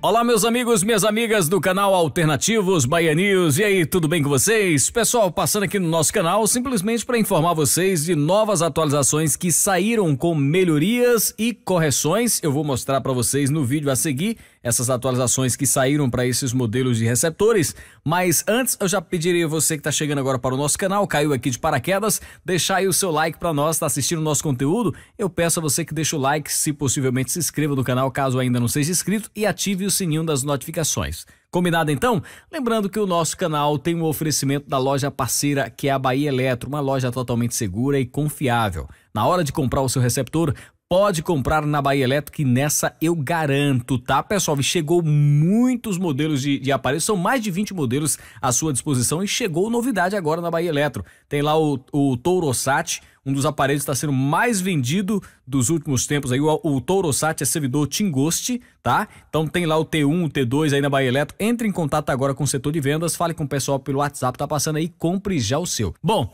Olá, meus amigos, minhas amigas do canal Alternativos News. E aí, tudo bem com vocês? Pessoal, passando aqui no nosso canal simplesmente para informar vocês de novas atualizações que saíram com melhorias e correções. Eu vou mostrar para vocês no vídeo a seguir essas atualizações que saíram para esses modelos de receptores. Mas antes, eu já pediria a você que está chegando agora para o nosso canal, caiu aqui de paraquedas, deixar aí o seu like para nós, está assistindo o nosso conteúdo. Eu peço a você que deixe o like, se possivelmente se inscreva no canal caso ainda não seja inscrito e ative o sininho das notificações. Combinado então? Lembrando que o nosso canal tem um oferecimento da loja parceira que é a Bahia Eletro, uma loja totalmente segura e confiável. Na hora de comprar o seu receptor, Pode comprar na Bahia Electric, nessa eu garanto, tá, pessoal? chegou muitos modelos de, de aparelhos, são mais de 20 modelos à sua disposição e chegou novidade agora na Bahia Eletro. Tem lá o, o Tourosat, um dos aparelhos está sendo mais vendido dos últimos tempos aí, o, o Tourosat é servidor Tingost, tá? Então tem lá o T1, o T2 aí na Bahia Eletro. Entre em contato agora com o setor de vendas, fale com o pessoal pelo WhatsApp, tá passando aí, compre já o seu. Bom,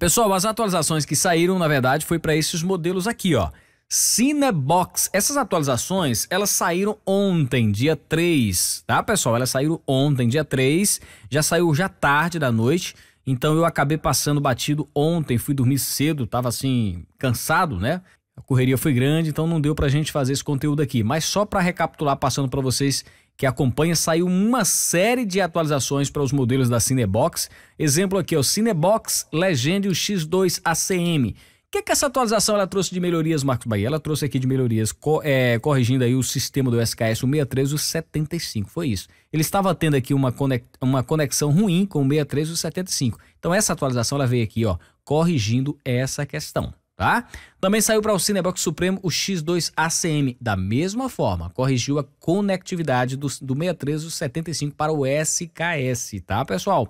pessoal, as atualizações que saíram, na verdade, foi para esses modelos aqui, ó. Cinebox. Essas atualizações, elas saíram ontem, dia 3, tá, pessoal? Elas saíram ontem, dia 3, já saiu já tarde da noite, então eu acabei passando batido ontem, fui dormir cedo, tava assim, cansado, né? A correria foi grande, então não deu pra gente fazer esse conteúdo aqui. Mas só para recapitular, passando para vocês que acompanha, saiu uma série de atualizações para os modelos da Cinebox. Exemplo aqui, é o Cinebox Legend e o X2 ACM que, que essa atualização ela trouxe de melhorias, Marcos Bahia? Ela trouxe aqui de melhorias, co é, corrigindo aí o sistema do SKS, o 63 e o 75, foi isso. Ele estava tendo aqui uma, conex uma conexão ruim com o 63 e o 75. Então essa atualização ela veio aqui, ó, corrigindo essa questão, tá? Também saiu para o Cinebox Supremo o X2ACM, da mesma forma, corrigiu a conectividade do, do 63 e o 75 para o SKS, tá, pessoal?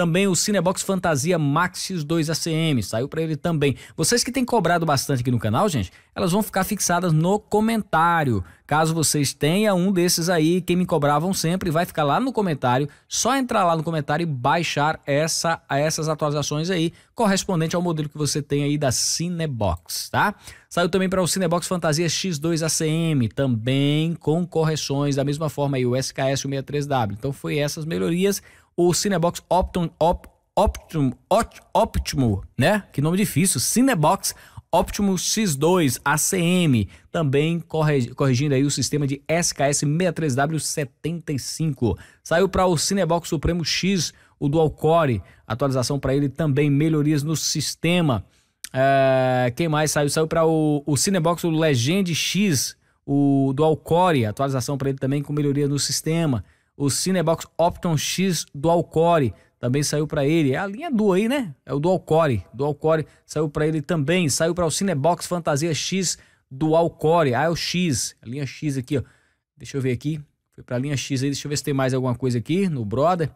Também o Cinebox Fantasia Maxis 2 ACM, saiu para ele também. Vocês que têm cobrado bastante aqui no canal, gente, elas vão ficar fixadas no comentário. Caso vocês tenham um desses aí, quem me cobravam sempre, vai ficar lá no comentário. Só entrar lá no comentário e baixar essa, essas atualizações aí, correspondente ao modelo que você tem aí da Cinebox, tá? Saiu também para o Cinebox Fantasia X2 ACM, também com correções, da mesma forma aí o SKS 163W. Então foi essas melhorias o Cinebox Optum, Op, Optum, Opt Optimo, né? Que nome difícil, Cinebox Optimus X2 ACM, também corrigindo aí o sistema de SKS 63W75. Saiu para o Cinebox Supremo X, o Dual Core, atualização para ele também, melhorias no sistema. É, quem mais saiu? Saiu para o, o Cinebox Legend X, o Dual Core, atualização para ele também com melhoria no sistema. O Cinebox Opton X do Alcore também saiu para ele. É a linha do aí, né? É o do Alcore. Do Alcore saiu para ele também. Saiu para o Cinebox Fantasia X do Alcore. Ah, é o X. A linha X aqui, ó. Deixa eu ver aqui. Foi para a linha X aí. Deixa eu ver se tem mais alguma coisa aqui no Brother.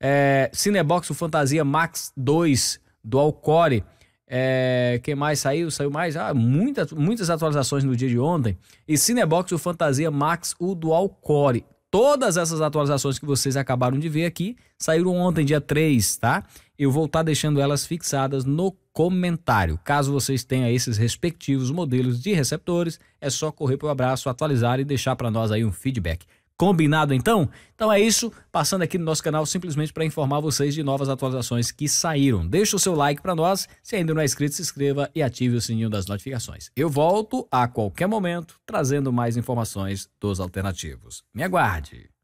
É, Cinebox o Fantasia Max 2 do Alcore. É, quem mais saiu? Saiu mais? Ah, muitas, muitas atualizações no dia de ontem. E Cinebox o Fantasia Max, o Dual Core. Todas essas atualizações que vocês acabaram de ver aqui saíram ontem, dia 3, tá? Eu vou estar tá deixando elas fixadas no comentário. Caso vocês tenham esses respectivos modelos de receptores, é só correr para o abraço, atualizar e deixar para nós aí um feedback. Combinado então? Então é isso, passando aqui no nosso canal simplesmente para informar vocês de novas atualizações que saíram. Deixa o seu like para nós, se ainda não é inscrito, se inscreva e ative o sininho das notificações. Eu volto a qualquer momento trazendo mais informações dos alternativos. Me aguarde!